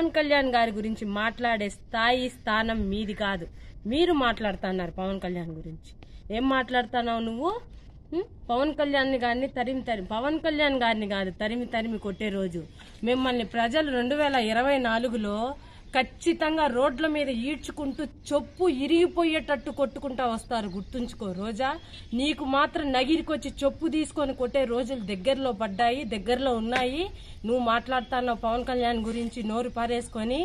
పవన్ కళ్యాణ్ గారి గురించి మాట్లాడే స్థాయి స్థానం మీది కాదు మీరు మాట్లాడుతున్నారు పవన్ కళ్యాణ్ గురించి ఏం మాట్లాడుతున్నావు నువ్వు పవన్ కళ్యాణ్ గారిని తరిమి తరిమి పవన్ కళ్యాణ్ గారిని కాదు తరిమి తరిమి కొట్టే రోజు మిమ్మల్ని ప్రజలు రెండు వేల ఇరవై నాలుగులో ఖచ్చితంగా రోడ్ల మీద ఈడ్చుకుంటూ చెప్పు ఇరిగిపోయేటట్టు కొట్టుకుంటా వస్తారు గుర్తుంచుకో రోజా నీకు మాత్రం నగిరికొచ్చి చెప్పు తీసుకొని కొట్టే రోజులు దగ్గరలో పడ్డాయి దగ్గరలో ఉన్నాయి నువ్వు మాట్లాడుతానో పవన్ కళ్యాణ్ గురించి నోరు పారేసుకొని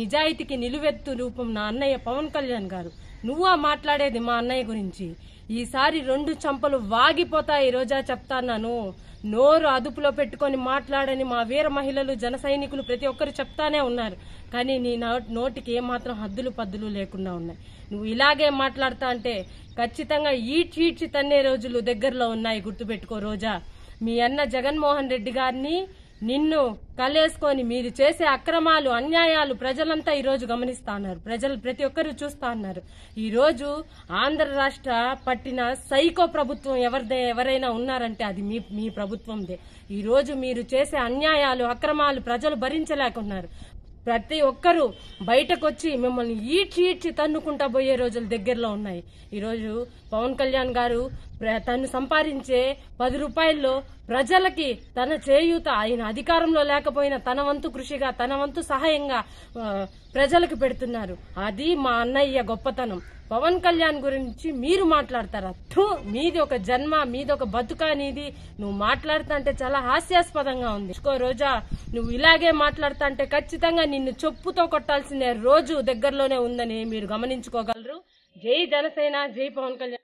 నిజాయితీకి నిలువెత్తు రూపం నా అన్నయ్య పవన్ కళ్యాణ్ గారు నువ్వా మాట్లాడేది మా అన్నయ్య గురించి ఈసారి రెండు చంపలు వాగిపోతాయి రోజా చెప్తాన్నాను నోరు అదుపులో పెట్టుకొని మాట్లాడని మా వీర మహిళలు జన సైనికులు ప్రతి ఒక్కరు చెప్తానే ఉన్నారు కానీ నీ నోటికి ఏమాత్రం హద్దులు పద్దులు లేకుండా ఉన్నాయి నువ్వు ఇలాగే మాట్లాడతా అంటే ఖచ్చితంగా ఈడ్చి ఈడ్చి తన్నే రోజులు దగ్గరలో ఉన్నాయి గుర్తుపెట్టుకో రోజా మీ అన్న జగన్మోహన్ రెడ్డి గారిని నిన్ను కలేసుకొని మీరు చేసే అక్రమాలు అన్యాయాలు ప్రజలంతా ఈరోజు గమనిస్తా ఉన్నారు ప్రజలు ప్రతి ఒక్కరు చూస్తా ఉన్నారు ఈరోజు ఆంధ్ర రాష్ట్ర పట్టిన సైకో ప్రభుత్వం ఎవరిదే ఎవరైనా ఉన్నారంటే అది మీ మీ ప్రభుత్వందే ఈరోజు మీరు చేసే అన్యాయాలు అక్రమాలు ప్రజలు భరించలేకున్నారు ప్రతి ఒక్కరూ బయటకు వచ్చి మిమ్మల్ని ఈడ్చి ఈడ్చి తన్నుకుంటా పోయే రోజులు దగ్గరలో ఉన్నాయి ఈరోజు పవన్ కళ్యాణ్ గారు తను సంపాదించే పది రూపాయల్లో ప్రజలకి తన చేయూత ఆయన అధికారంలో లేకపోయినా తన వంతు కృషిగా తన వంతు సహాయంగా ప్రజలకు పెడుతున్నారు అది మా అన్నయ్య గొప్పతనం పవన్ కళ్యాణ్ గురించి మీరు మాట్లాడతారా థూ మీది ఒక జన్మ మీది ఒక బతుక అనేది నువ్వు మాట్లాడుతా అంటే చాలా హాస్యాస్పదంగా ఉంది ఇంకో రోజా నువ్వు ఇలాగే మాట్లాడతా అంటే ఖచ్చితంగా నిన్ను చెప్పుతో కొట్టాల్సిన రోజు దగ్గరలోనే ఉందని మీరు గమనించుకోగలరు జై జనసేన జై పవన్ కళ్యాణ్